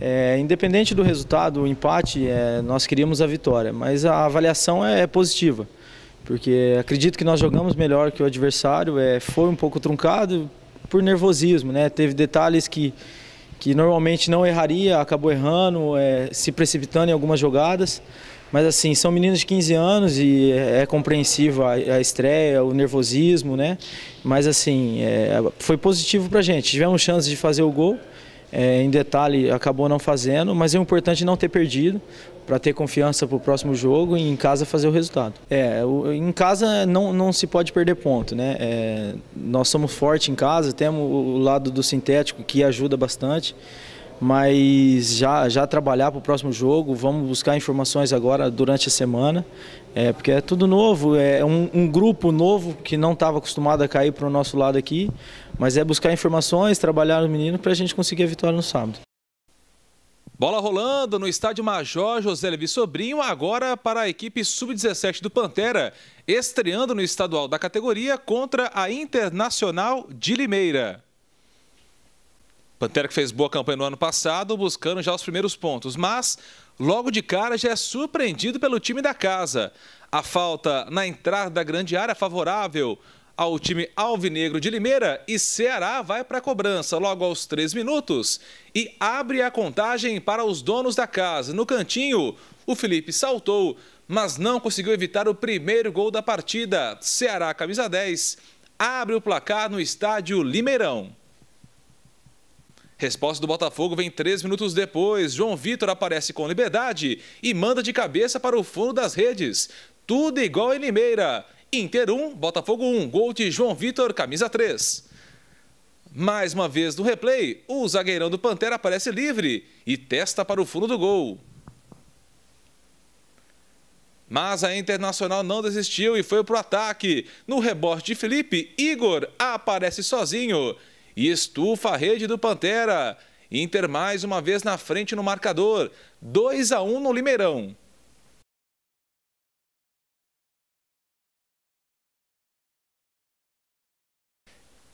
É, independente do resultado, o empate, é, nós queríamos a vitória, mas a avaliação é, é, positiva, porque acredito que nós jogamos melhor que o adversário, é, foi um pouco truncado por nervosismo, né? teve detalhes que, que normalmente não erraria, acabou errando, é, se precipitando em algumas jogadas, mas assim, são meninos de 15 anos e é, é compreensível a estreia, o nervosismo, né? mas assim, foi positivo para a gente, tivemos chances de fazer o gol, é, em detalhe acabou não fazendo, mas é importante não ter perdido para ter confiança para o próximo jogo e em casa fazer o resultado. É, em casa não, não se pode perder ponto, né? É, nós somos fortes em casa, temos o lado do sintético que ajuda bastante, mas já, já trabalhar para o próximo jogo, vamos buscar informações agora durante a semana, é, porque é tudo novo, é um, um grupo novo que não estava acostumado a cair para o nosso lado aqui, mas é buscar informações, trabalhar o menino para a gente conseguir a vitória no sábado. Bola rolando no estádio Major José Levi Sobrinho, agora para a equipe sub-17 do Pantera, estreando no estadual da categoria contra a Internacional de Limeira. Pantera que fez boa campanha no ano passado, buscando já os primeiros pontos, mas logo de cara já é surpreendido pelo time da casa. A falta na entrada da grande área é favorável ao time alvinegro de Limeira e Ceará vai para a cobrança logo aos 3 minutos e abre a contagem para os donos da casa. No cantinho, o Felipe saltou, mas não conseguiu evitar o primeiro gol da partida. Ceará, camisa 10, abre o placar no estádio Limeirão. Resposta do Botafogo vem três minutos depois. João Vitor aparece com liberdade e manda de cabeça para o fundo das redes. Tudo igual em Limeira. Inter 1, Botafogo 1, gol de João Vitor, camisa 3. Mais uma vez no replay, o zagueirão do Pantera aparece livre e testa para o fundo do gol. Mas a Internacional não desistiu e foi para o ataque. No rebote de Felipe, Igor aparece sozinho e estufa a rede do Pantera. Inter mais uma vez na frente no marcador, 2 a 1 no Limeirão.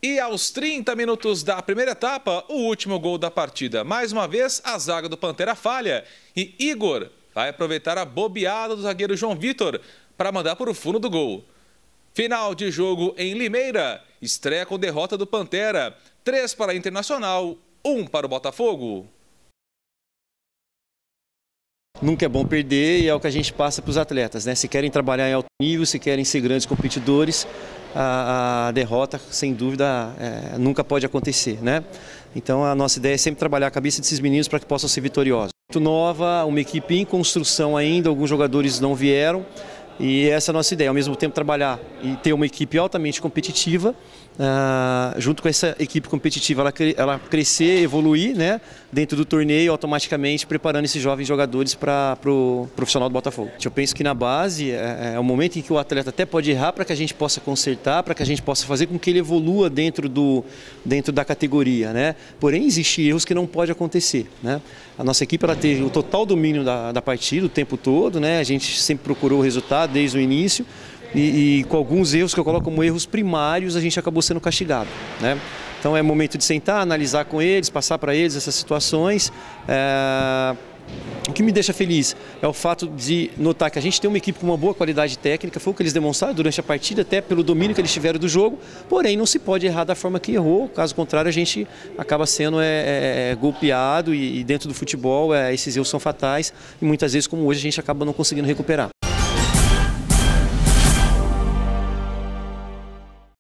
E aos 30 minutos da primeira etapa, o último gol da partida. Mais uma vez, a zaga do Pantera falha e Igor vai aproveitar a bobeada do zagueiro João Vitor para mandar para o fundo do gol. Final de jogo em Limeira, estreia com derrota do Pantera, 3 para a Internacional, 1 para o Botafogo nunca é bom perder e é o que a gente passa para os atletas. Né? Se querem trabalhar em alto nível, se querem ser grandes competidores, a, a derrota, sem dúvida, é, nunca pode acontecer. Né? Então a nossa ideia é sempre trabalhar a cabeça desses meninos para que possam ser vitoriosos. Muito nova, uma equipe em construção ainda, alguns jogadores não vieram. E essa é a nossa ideia, ao mesmo tempo trabalhar e ter uma equipe altamente competitiva, uh, junto com essa equipe competitiva ela, ela crescer, evoluir né, dentro do torneio, automaticamente preparando esses jovens jogadores para o pro profissional do Botafogo. Eu penso que na base é, é, é o momento em que o atleta até pode errar para que a gente possa consertar, para que a gente possa fazer com que ele evolua dentro, do, dentro da categoria. Né? Porém, existem erros que não pode acontecer. Né? A nossa equipe ela teve o total domínio da, da partida o tempo todo, né? a gente sempre procurou o resultado desde o início e, e, com alguns erros que eu coloco como erros primários, a gente acabou sendo castigado. Né? Então é momento de sentar, analisar com eles, passar para eles essas situações. É... O que me deixa feliz é o fato de notar que a gente tem uma equipe com uma boa qualidade técnica, foi o que eles demonstraram durante a partida, até pelo domínio que eles tiveram do jogo, porém não se pode errar da forma que errou, caso contrário a gente acaba sendo é, é, é golpeado e, e, dentro do futebol é, esses erros são fatais e muitas vezes, como hoje, a gente acaba não conseguindo recuperar.